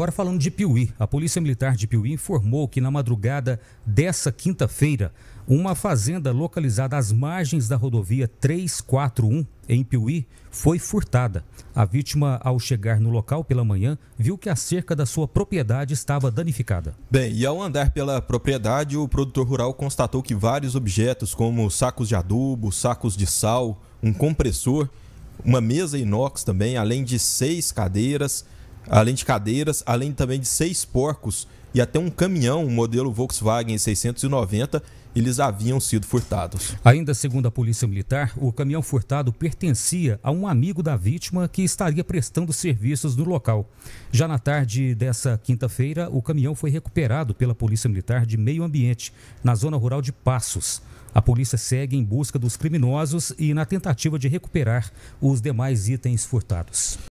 Agora falando de Piuí, a Polícia Militar de Piuí informou que na madrugada dessa quinta-feira, uma fazenda localizada às margens da rodovia 341 em Piuí foi furtada. A vítima, ao chegar no local pela manhã, viu que a cerca da sua propriedade estava danificada. Bem, e ao andar pela propriedade, o produtor rural constatou que vários objetos, como sacos de adubo, sacos de sal, um compressor, uma mesa inox também, além de seis cadeiras, além de cadeiras, além também de seis porcos e até um caminhão, um modelo Volkswagen 690, eles haviam sido furtados. Ainda segundo a Polícia Militar, o caminhão furtado pertencia a um amigo da vítima que estaria prestando serviços no local. Já na tarde dessa quinta-feira, o caminhão foi recuperado pela Polícia Militar de Meio Ambiente, na zona rural de Passos. A polícia segue em busca dos criminosos e na tentativa de recuperar os demais itens furtados.